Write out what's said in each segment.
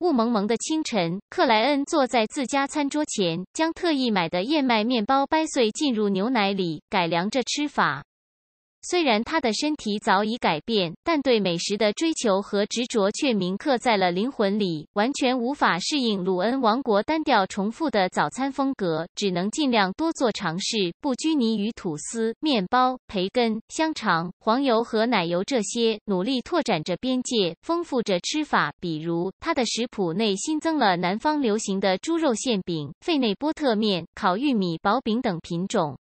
雾蒙蒙的清晨，克莱恩坐在自家餐桌前，将特意买的燕麦面包掰碎，浸入牛奶里，改良着吃法。虽然他的身体早已改变，但对美食的追求和执着却铭刻在了灵魂里，完全无法适应鲁恩王国单调重复的早餐风格，只能尽量多做尝试，不拘泥于吐司、面包、培根、香肠、黄油和奶油这些，努力拓展着边界，丰富着吃法。比如，他的食谱内新增了南方流行的猪肉馅饼、费内波特面、烤玉米薄饼等品种。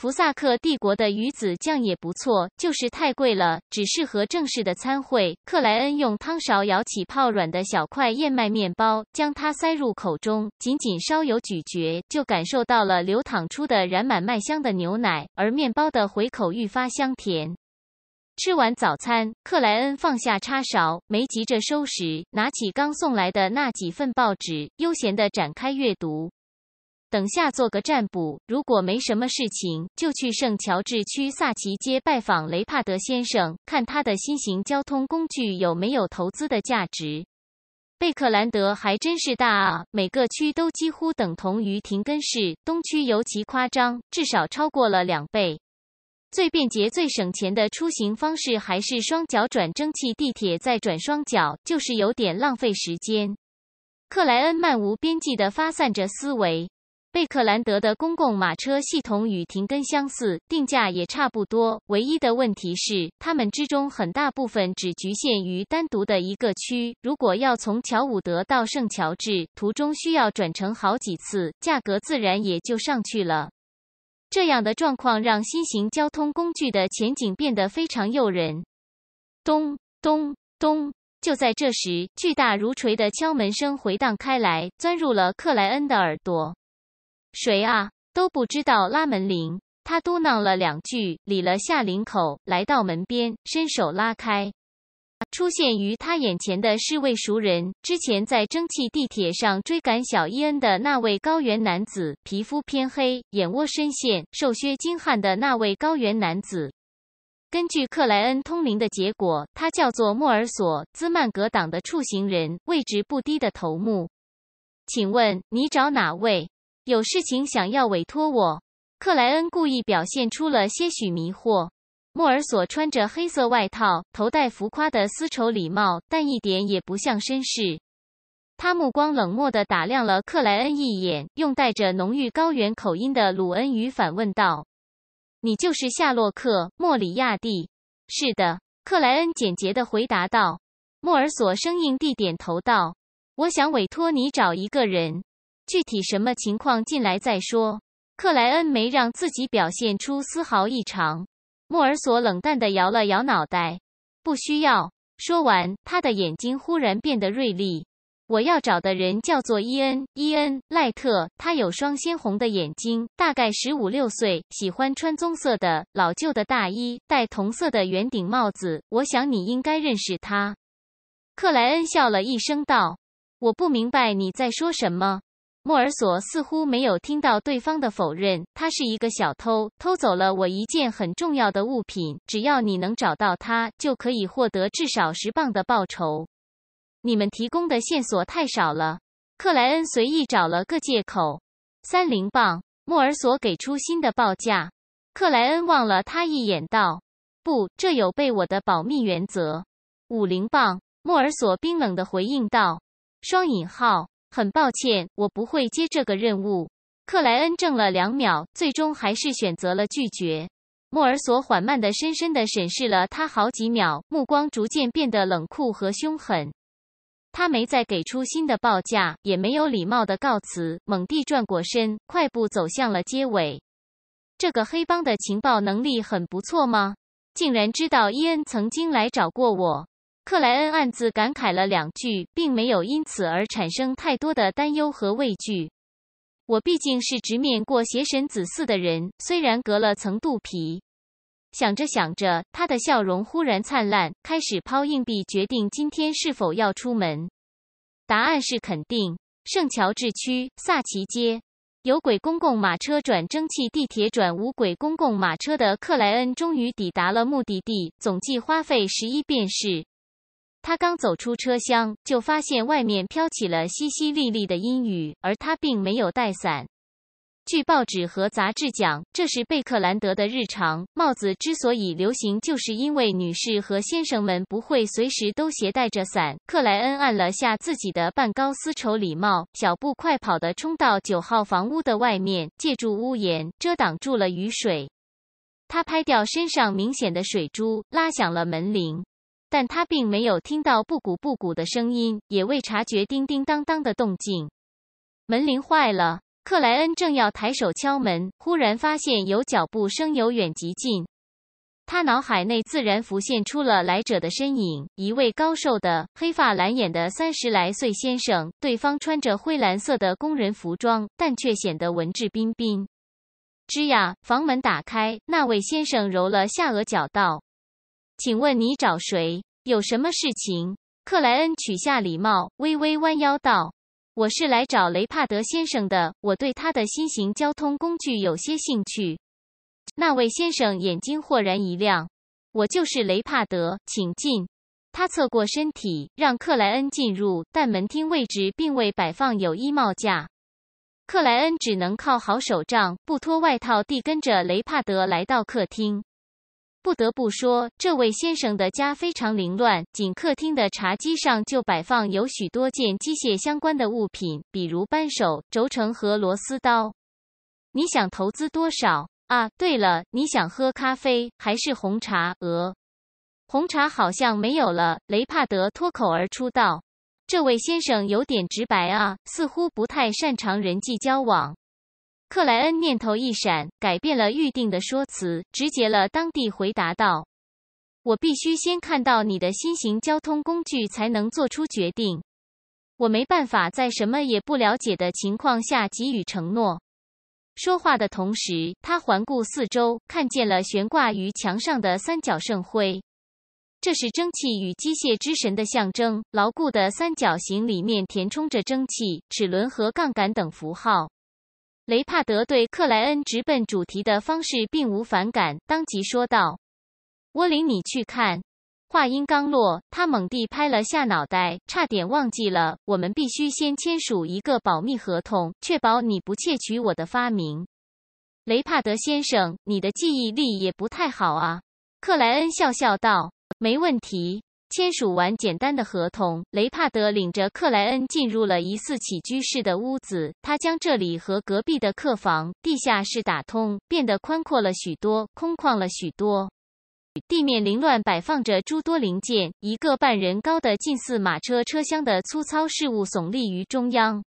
福萨克帝国的鱼子酱也不错，就是太贵了，只适合正式的餐会。克莱恩用汤勺舀起泡软的小块燕麦面包，将它塞入口中，仅仅稍有咀嚼，就感受到了流淌出的染满麦香的牛奶，而面包的回口愈发香甜。吃完早餐，克莱恩放下叉勺，没急着收拾，拿起刚送来的那几份报纸，悠闲地展开阅读。等下做个占卜，如果没什么事情，就去圣乔治区萨奇街拜访雷帕德先生，看他的新型交通工具有没有投资的价值。贝克兰德还真是大啊，每个区都几乎等同于廷根市，东区尤其夸张，至少超过了两倍。最便捷、最省钱的出行方式还是双脚转蒸汽地铁再转双脚，就是有点浪费时间。克莱恩漫无边际地发散着思维。贝克兰德的公共马车系统与廷根相似，定价也差不多。唯一的问题是，它们之中很大部分只局限于单独的一个区。如果要从乔伍德到圣乔治，途中需要转乘好几次，价格自然也就上去了。这样的状况让新型交通工具的前景变得非常诱人。咚咚咚！就在这时，巨大如锤的敲门声回荡开来，钻入了克莱恩的耳朵。谁啊？都不知道拉门铃。他嘟囔了两句，理了下领口，来到门边，伸手拉开。出现于他眼前的是位熟人，之前在蒸汽地铁上追赶小伊恩的那位高原男子，皮肤偏黑，眼窝深陷，瘦削精悍的那位高原男子。根据克莱恩通灵的结果，他叫做莫尔索，兹曼格党的处行人，位置不低的头目。请问你找哪位？有事情想要委托我，克莱恩故意表现出了些许迷惑。莫尔索穿着黑色外套，头戴浮夸的丝绸礼帽，但一点也不像绅士。他目光冷漠地打量了克莱恩一眼，用带着浓郁高原口音的鲁恩语反问道：“你就是夏洛克·莫里亚蒂？”“是的。”克莱恩简洁地回答道。莫尔索生硬地点头道：“我想委托你找一个人。”具体什么情况，进来再说。克莱恩没让自己表现出丝毫异常。莫尔索冷淡地摇了摇脑袋，不需要。说完，他的眼睛忽然变得锐利。我要找的人叫做伊恩，伊恩·赖特。他有双鲜红的眼睛，大概十五六岁，喜欢穿棕色的老旧的大衣，戴同色的圆顶帽子。我想你应该认识他。克莱恩笑了一声道：“我不明白你在说什么。”莫尔索似乎没有听到对方的否认。他是一个小偷，偷走了我一件很重要的物品。只要你能找到他，就可以获得至少十磅的报酬。你们提供的线索太少了。克莱恩随意找了个借口。三零磅。莫尔索给出新的报价。克莱恩望了他一眼，道：“不，这有悖我的保密原则。”五零磅。莫尔索冰冷的回应道：“双引号。”很抱歉，我不会接这个任务。克莱恩怔了两秒，最终还是选择了拒绝。莫尔索缓慢的、深深的审视了他好几秒，目光逐渐变得冷酷和凶狠。他没再给出新的报价，也没有礼貌的告辞，猛地转过身，快步走向了街尾。这个黑帮的情报能力很不错吗？竟然知道伊恩曾经来找过我。克莱恩暗自感慨了两句，并没有因此而产生太多的担忧和畏惧。我毕竟是直面过邪神子嗣的人，虽然隔了层肚皮。想着想着，他的笑容忽然灿烂，开始抛硬币，决定今天是否要出门。答案是肯定。圣乔治区萨奇街，有轨公共马车转蒸汽地铁转无轨公共马车的克莱恩，终于抵达了目的地，总计花费十一便士。他刚走出车厢，就发现外面飘起了淅淅沥沥的阴雨，而他并没有带伞。据报纸和杂志讲，这是贝克兰德的日常。帽子之所以流行，就是因为女士和先生们不会随时都携带着伞。克莱恩按了下自己的半高丝绸礼帽，小步快跑地冲到九号房屋的外面，借助屋檐遮挡住了雨水。他拍掉身上明显的水珠，拉响了门铃。但他并没有听到布谷布谷的声音，也未察觉叮叮当当的动静。门铃坏了，克莱恩正要抬手敲门，忽然发现有脚步声由远及近。他脑海内自然浮现出了来者的身影，一位高瘦的黑发蓝眼的三十来岁先生。对方穿着灰蓝色的工人服装，但却显得文质彬彬。吱呀，房门打开，那位先生揉了下额角，道。请问你找谁？有什么事情？克莱恩取下礼帽，微微弯腰道：“我是来找雷帕德先生的。我对他的新型交通工具有些兴趣。”那位先生眼睛豁然一亮：“我就是雷帕德，请进。”他侧过身体，让克莱恩进入。但门厅位置并未摆放有衣帽架，克莱恩只能靠好手杖，不脱外套地跟着雷帕德来到客厅。不得不说，这位先生的家非常凌乱。仅客厅的茶几上就摆放有许多件机械相关的物品，比如扳手、轴承和螺丝刀。你想投资多少啊？对了，你想喝咖啡还是红茶？呃，红茶好像没有了。雷帕德脱口而出道：“这位先生有点直白啊，似乎不太擅长人际交往。”克莱恩念头一闪，改变了预定的说辞，直接了当地回答道：“我必须先看到你的新型交通工具，才能做出决定。我没办法在什么也不了解的情况下给予承诺。”说话的同时，他环顾四周，看见了悬挂于墙上的三角圣辉。这是蒸汽与机械之神的象征。牢固的三角形里面填充着蒸汽、齿轮和杠杆等符号。雷帕德对克莱恩直奔主题的方式并无反感，当即说道：“我林，你去看。”话音刚落，他猛地拍了下脑袋，差点忘记了，我们必须先签署一个保密合同，确保你不窃取我的发明。雷帕德先生，你的记忆力也不太好啊。”克莱恩笑笑道：“没问题。”签署完简单的合同，雷帕德领着克莱恩进入了疑似起居室的屋子。他将这里和隔壁的客房、地下室打通，变得宽阔了许多，空旷了许多。地面凌乱摆放着诸多零件，一个半人高的近似马车车厢的粗糙事物耸立于中央。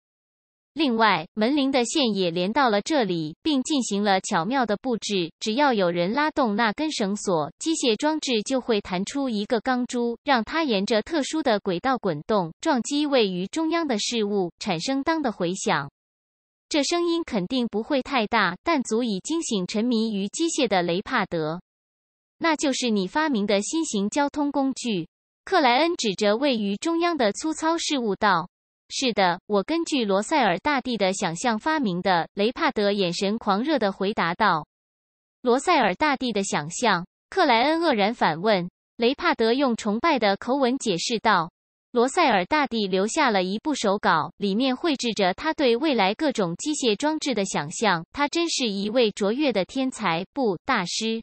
另外，门铃的线也连到了这里，并进行了巧妙的布置。只要有人拉动那根绳索，机械装置就会弹出一个钢珠，让它沿着特殊的轨道滚动，撞击位于中央的事物，产生“当”的回响。这声音肯定不会太大，但足以惊醒沉迷于机械的雷帕德。那就是你发明的新型交通工具，克莱恩指着位于中央的粗糙事物道。是的，我根据罗塞尔大帝的想象发明的。”雷帕德眼神狂热的回答道。“罗塞尔大帝的想象？”克莱恩愕然反问。雷帕德用崇拜的口吻解释道：“罗塞尔大帝留下了一部手稿，里面绘制着他对未来各种机械装置的想象。他真是一位卓越的天才，不，大师。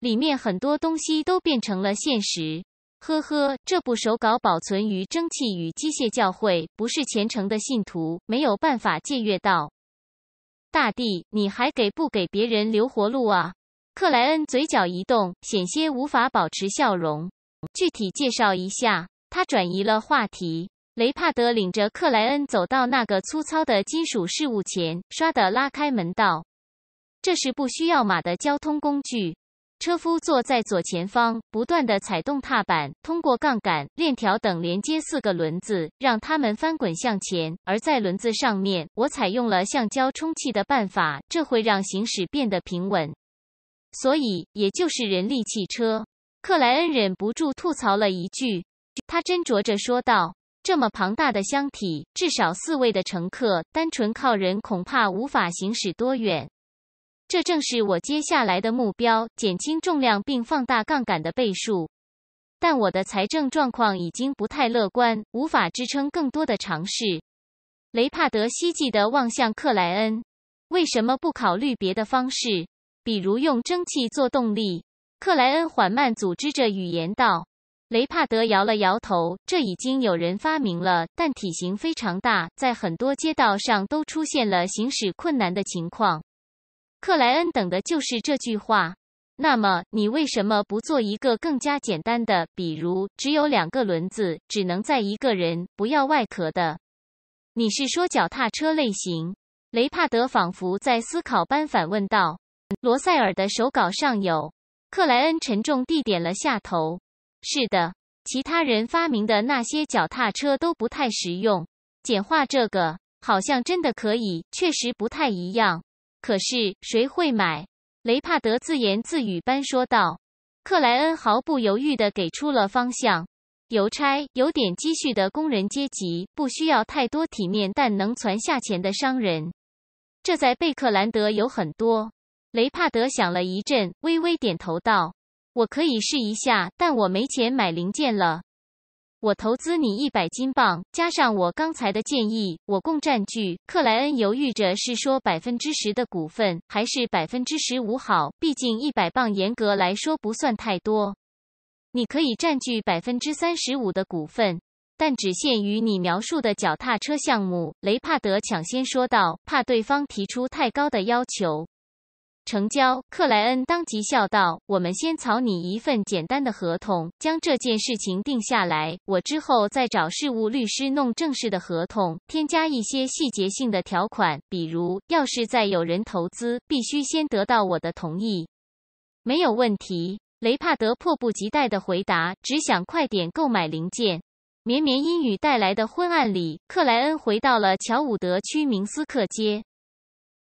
里面很多东西都变成了现实。”呵呵，这部手稿保存于蒸汽与机械教会，不是虔诚的信徒没有办法借阅到。大帝，你还给不给别人留活路啊？克莱恩嘴角一动，险些无法保持笑容。具体介绍一下，他转移了话题。雷帕德领着克莱恩走到那个粗糙的金属事物前，唰的拉开门道。这是不需要马的交通工具。车夫坐在左前方，不断地踩动踏板，通过杠杆、链条等连接四个轮子，让它们翻滚向前。而在轮子上面，我采用了橡胶充气的办法，这会让行驶变得平稳。所以，也就是人力汽车。克莱恩忍不住吐槽了一句，他斟酌着说道：“这么庞大的箱体，至少四位的乘客，单纯靠人恐怕无法行驶多远。”这正是我接下来的目标：减轻重量并放大杠杆的倍数。但我的财政状况已经不太乐观，无法支撑更多的尝试。雷帕德希冀地望向克莱恩：“为什么不考虑别的方式？比如用蒸汽做动力？”克莱恩缓慢组织着语言道：“雷帕德摇了摇头，这已经有人发明了，但体型非常大，在很多街道上都出现了行驶困难的情况。”克莱恩等的就是这句话。那么你为什么不做一个更加简单的？比如只有两个轮子，只能载一个人，不要外壳的？你是说脚踏车类型？雷帕德仿佛在思考般反问道。罗塞尔的手稿上有。克莱恩沉重地点了下头。是的，其他人发明的那些脚踏车都不太实用。简化这个好像真的可以，确实不太一样。可是谁会买？雷帕德自言自语般说道。克莱恩毫不犹豫的给出了方向：邮差、有点积蓄的工人阶级，不需要太多体面但能存下钱的商人。这在贝克兰德有很多。雷帕德想了一阵，微微点头道：“我可以试一下，但我没钱买零件了。”我投资你一百金镑，加上我刚才的建议，我共占据。克莱恩犹豫着，是说百分之十的股份还是百分之十五好？毕竟一百磅严格来说不算太多。你可以占据百分之三十五的股份，但只限于你描述的脚踏车项目。雷帕德抢先说道，怕对方提出太高的要求。成交！克莱恩当即笑道：“我们先草拟一份简单的合同，将这件事情定下来。我之后再找事务律师弄正式的合同，添加一些细节性的条款，比如要是再有人投资，必须先得到我的同意。”没有问题，雷帕德迫不及待的回答，只想快点购买零件。绵绵阴雨带来的昏暗里，克莱恩回到了乔伍德区明斯克街。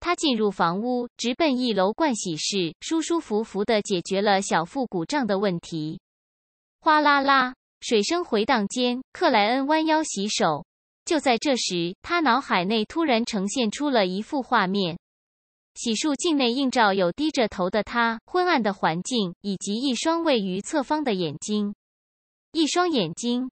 他进入房屋，直奔一楼盥洗室，舒舒服服地解决了小腹鼓胀的问题。哗啦啦，水声回荡间，克莱恩弯腰洗手。就在这时，他脑海内突然呈现出了一幅画面：洗漱镜内映照有低着头的他，昏暗的环境，以及一双位于侧方的眼睛，一双眼睛。